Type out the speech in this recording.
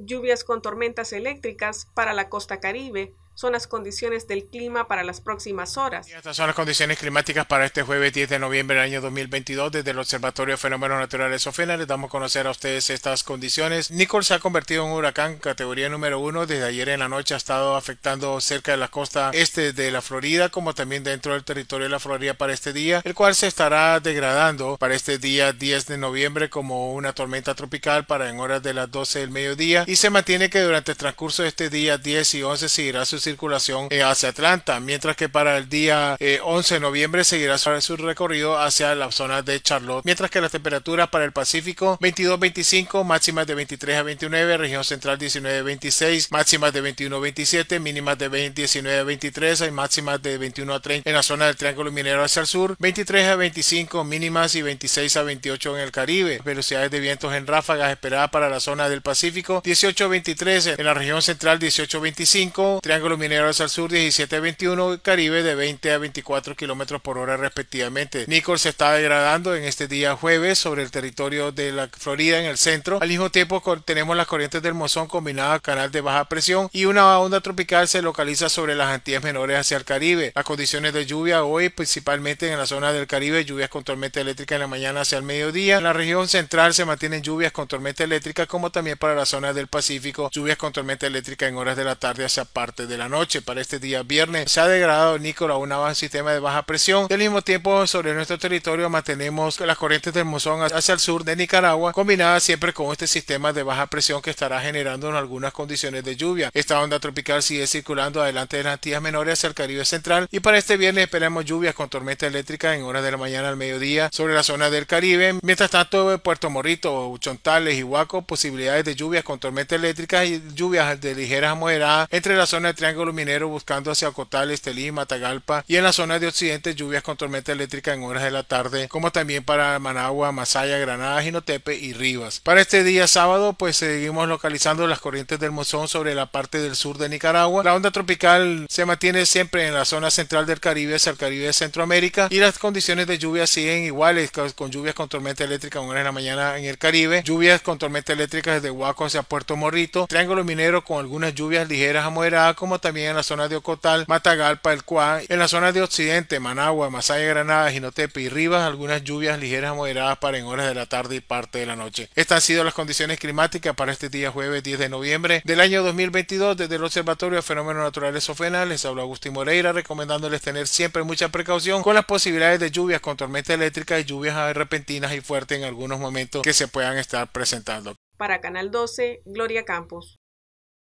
lluvias con tormentas eléctricas para la costa caribe, son las condiciones del clima para las próximas horas. estas son las condiciones climáticas para este jueves 10 de noviembre del año 2022. Desde el Observatorio de Fenómenos Naturales OFENA les damos a conocer a ustedes estas condiciones. Nicole se ha convertido en un huracán categoría número uno Desde ayer en la noche ha estado afectando cerca de la costa este de la Florida, como también dentro del territorio de la Florida para este día, el cual se estará degradando para este día 10 de noviembre como una tormenta tropical para en horas de las 12 del mediodía y se mantiene que durante el transcurso de este día 10 y 11 seguirá sus circulación eh, hacia Atlanta, mientras que para el día 11 eh, de noviembre seguirá su recorrido hacia la zona de Charlotte, mientras que las temperaturas para el Pacífico 22-25, máximas de 23 a 29, región central 19-26, máximas de 21-27, mínimas de 19-23, hay máximas de 21 a 30 en la zona del Triángulo Minero hacia el sur, 23 a 25 mínimas y 26 a 28 en el Caribe, velocidades de vientos en ráfagas esperadas para la zona del Pacífico 18 23 en la región central 18 25, Triángulo Mineros al sur 17 a 21 Caribe de 20 a 24 kilómetros por hora respectivamente. Nicole se está degradando en este día jueves sobre el territorio de la Florida en el centro. Al mismo tiempo tenemos las corrientes del Mozón combinada canal de baja presión y una onda tropical se localiza sobre las Antillas menores hacia el Caribe. Las condiciones de lluvia hoy principalmente en la zona del Caribe, lluvias con tormenta eléctrica en la mañana hacia el mediodía. En la región central se mantienen lluvias con tormenta eléctrica como también para la zona del Pacífico, lluvias con tormenta eléctrica en horas de la tarde hacia parte de la noche para este día viernes. Se ha degradado a un avance sistema de baja presión. al mismo tiempo, sobre nuestro territorio mantenemos las corrientes del mozón hacia el sur de Nicaragua, combinadas siempre con este sistema de baja presión que estará generando en algunas condiciones de lluvia. Esta onda tropical sigue circulando adelante de las Antillas Menores hacia el Caribe Central y para este viernes esperamos lluvias con tormenta eléctrica en horas de la mañana al mediodía sobre la zona del Caribe. Mientras tanto, Puerto Morrito, Chontales y Huaco, posibilidades de lluvias con tormenta eléctrica y lluvias de ligeras a moderadas entre la zona de Triángulo Minero buscando hacia Ocotal, Estelí, Matagalpa y en la zona de Occidente lluvias con tormenta eléctrica en horas de la tarde, como también para Managua, Masaya, Granada, Jinotepe y Rivas. Para este día sábado, pues seguimos localizando las corrientes del monzón sobre la parte del sur de Nicaragua. La onda tropical se mantiene siempre en la zona central del Caribe, hacia el Caribe de Centroamérica y las condiciones de lluvia siguen iguales, con lluvias con tormenta eléctrica en horas de la mañana en el Caribe, lluvias con tormenta eléctrica desde Huaco hacia Puerto Morrito, Triángulo Minero con algunas lluvias ligeras a moderadas como también en la zona de Ocotal, Matagalpa, El Cuá, en la zona de Occidente, Managua, Masaya, Granada, Ginotepe y Rivas, algunas lluvias ligeras moderadas para en horas de la tarde y parte de la noche. Estas han sido las condiciones climáticas para este día jueves 10 de noviembre del año 2022 desde el Observatorio de Fenómenos Naturales Ofenales Les habla Agustín Moreira recomendándoles tener siempre mucha precaución con las posibilidades de lluvias con tormenta eléctrica y lluvias repentinas y fuertes en algunos momentos que se puedan estar presentando. Para Canal 12, Gloria Campos.